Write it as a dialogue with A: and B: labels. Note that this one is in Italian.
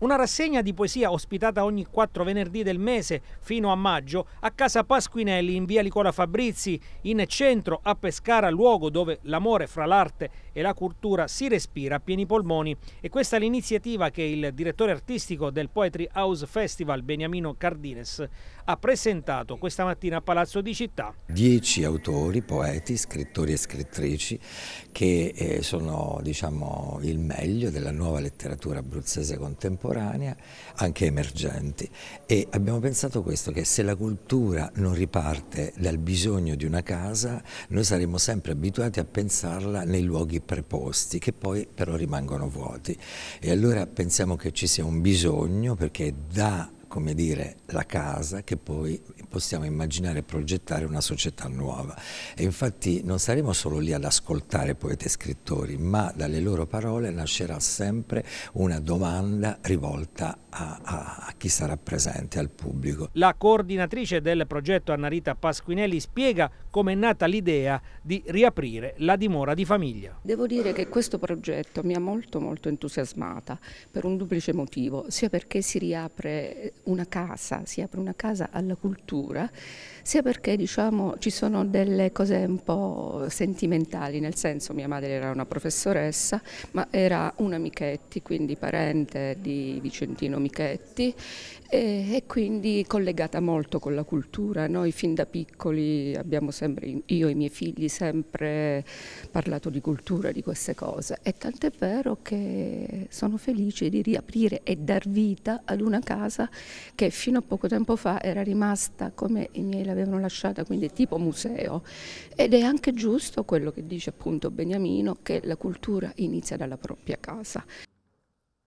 A: Una rassegna di poesia ospitata ogni quattro venerdì del mese fino a maggio a casa Pasquinelli in via Licola Fabrizi, in centro a Pescara, luogo dove l'amore fra l'arte e la cultura si respira a pieni polmoni. E questa è l'iniziativa che il direttore artistico del Poetry House Festival, Beniamino Cardines, ha presentato questa mattina a Palazzo di Città.
B: Dieci autori, poeti, scrittori e scrittrici che eh, sono diciamo, il meglio della nuova letteratura abruzzese contemporanea contemporanea, anche emergenti. E abbiamo pensato questo, che se la cultura non riparte dal bisogno di una casa, noi saremmo sempre abituati a pensarla nei luoghi preposti, che poi però rimangono vuoti. E allora pensiamo che ci sia un bisogno, perché da come dire, la casa che poi possiamo immaginare e progettare una società nuova. E infatti non saremo solo lì ad ascoltare poeti e scrittori, ma dalle loro parole nascerà sempre una domanda rivolta a, a, a chi sarà presente, al pubblico.
A: La coordinatrice del progetto Annarita Pasquinelli spiega come è nata l'idea di riaprire la dimora di famiglia.
C: Devo dire che questo progetto mi ha molto molto entusiasmata per un duplice motivo, sia perché si riapre una casa, si apre una casa alla cultura, sia perché diciamo, ci sono delle cose un po' sentimentali, nel senso mia madre era una professoressa, ma era una Michetti, quindi parente di Vicentino Michetti e, e quindi collegata molto con la cultura. Noi fin da piccoli abbiamo sempre, io e i miei figli, sempre parlato di cultura, di queste cose e tant'è vero che sono felice di riaprire e dar vita ad una casa che fino a poco tempo fa era rimasta come i miei l'avevano lasciata, quindi tipo museo. Ed è anche giusto quello che dice appunto Beniamino, che la cultura inizia dalla propria casa.